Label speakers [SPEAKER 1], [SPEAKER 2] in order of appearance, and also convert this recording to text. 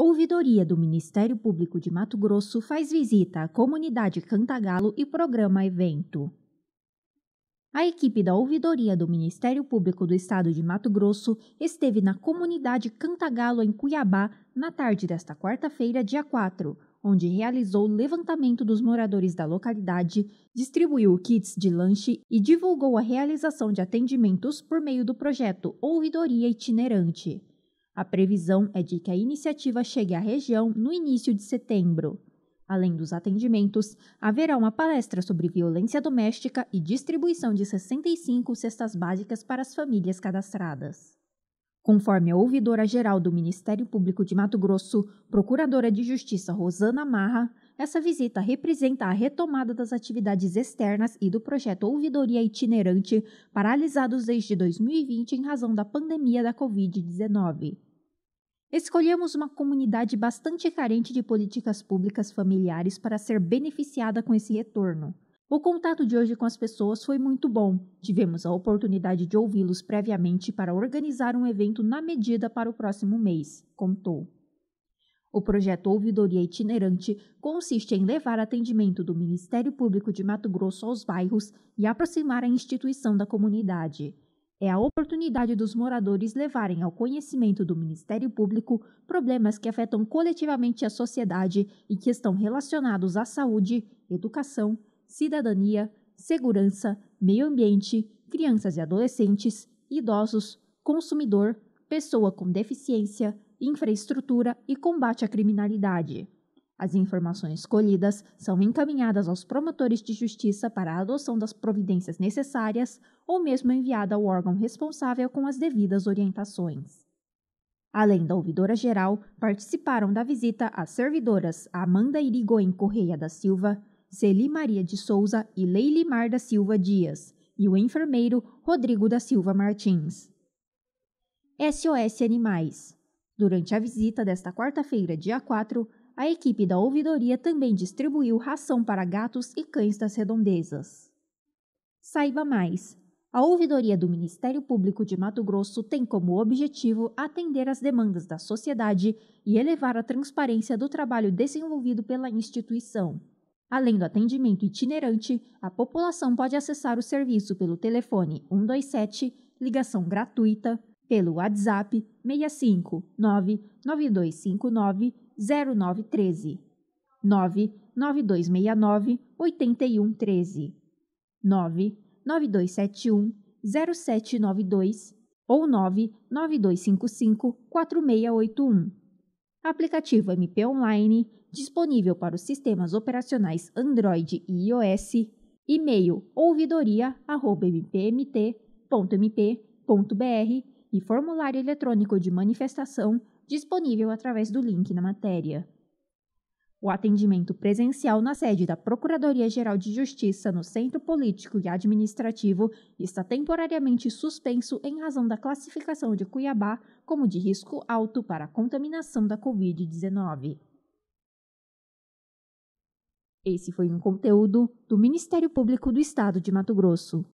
[SPEAKER 1] Ouvidoria do Ministério Público de Mato Grosso faz visita à comunidade Cantagalo e programa evento. A equipe da Ouvidoria do Ministério Público do Estado de Mato Grosso esteve na comunidade Cantagalo, em Cuiabá, na tarde desta quarta-feira, dia 4, onde realizou o levantamento dos moradores da localidade, distribuiu kits de lanche e divulgou a realização de atendimentos por meio do projeto Ouvidoria Itinerante. A previsão é de que a iniciativa chegue à região no início de setembro. Além dos atendimentos, haverá uma palestra sobre violência doméstica e distribuição de 65 cestas básicas para as famílias cadastradas. Conforme a ouvidora-geral do Ministério Público de Mato Grosso, procuradora de Justiça Rosana Marra, essa visita representa a retomada das atividades externas e do projeto Ouvidoria Itinerante, paralisados desde 2020 em razão da pandemia da Covid-19. Escolhemos uma comunidade bastante carente de políticas públicas familiares para ser beneficiada com esse retorno. O contato de hoje com as pessoas foi muito bom. Tivemos a oportunidade de ouvi-los previamente para organizar um evento na medida para o próximo mês, contou. O projeto Ouvidoria Itinerante consiste em levar atendimento do Ministério Público de Mato Grosso aos bairros e aproximar a instituição da comunidade é a oportunidade dos moradores levarem ao conhecimento do Ministério Público problemas que afetam coletivamente a sociedade e que estão relacionados à saúde, educação, cidadania, segurança, meio ambiente, crianças e adolescentes, idosos, consumidor, pessoa com deficiência, infraestrutura e combate à criminalidade. As informações colhidas são encaminhadas aos promotores de justiça para a adoção das providências necessárias ou mesmo enviada ao órgão responsável com as devidas orientações. Além da ouvidora geral, participaram da visita as servidoras Amanda Irigoyen Correia da Silva, Celi Maria de Souza e Leilimar da Silva Dias, e o enfermeiro Rodrigo da Silva Martins. SOS Animais. Durante a visita desta quarta-feira, dia 4, a equipe da ouvidoria também distribuiu ração para gatos e cães das redondezas. Saiba mais. A ouvidoria do Ministério Público de Mato Grosso tem como objetivo atender às demandas da sociedade e elevar a transparência do trabalho desenvolvido pela instituição. Além do atendimento itinerante, a população pode acessar o serviço pelo telefone 127, ligação gratuita, pelo WhatsApp 65 99259 0913 99269 8113 99271 0792 ou 99255 4681. Aplicativo MP Online disponível para os sistemas operacionais Android e iOS. E-mail ouvidoria@mpmt.mp.br e formulário eletrônico de manifestação disponível através do link na matéria. O atendimento presencial na sede da Procuradoria-Geral de Justiça no Centro Político e Administrativo está temporariamente suspenso em razão da classificação de Cuiabá como de risco alto para a contaminação da Covid-19. Esse foi um conteúdo do Ministério Público do Estado de Mato Grosso.